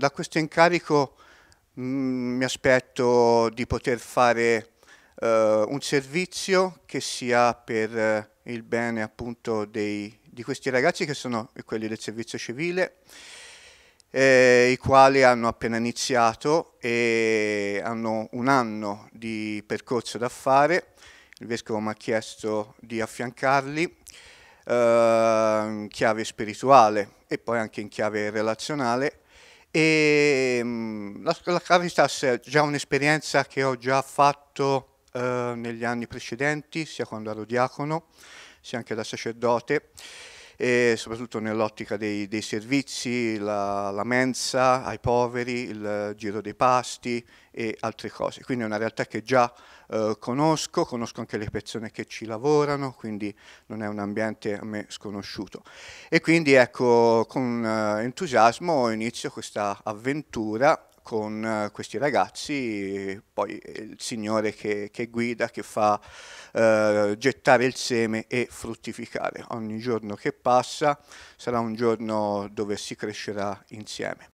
Da questo incarico mh, mm, mi aspetto di poter fare eh, un servizio che sia per eh, il bene appunto dei, di questi ragazzi che sono quelli del servizio civile, eh, i quali hanno appena iniziato e hanno un anno di percorso da fare. Il Vescovo mi ha chiesto di affiancarli eh, in chiave spirituale e poi anche in chiave relazionale e, ehm, la, la Caritas è già un'esperienza che ho già fatto eh, negli anni precedenti, sia quando ero diacono, sia anche da sacerdote e soprattutto nell'ottica dei, dei, servizi, la, la mensa ai poveri, il giro dei pasti e altre cose. Quindi è una realtà che già eh, conosco, conosco anche le persone che ci lavorano, quindi non è un ambiente a me sconosciuto. E quindi ecco, con eh, entusiasmo inizio questa avventura con eh, questi ragazzi, poi il Signore che, che guida, che fa eh, gettare il seme e fruttificare. Ogni giorno che passa sarà un giorno dove si crescerà insieme.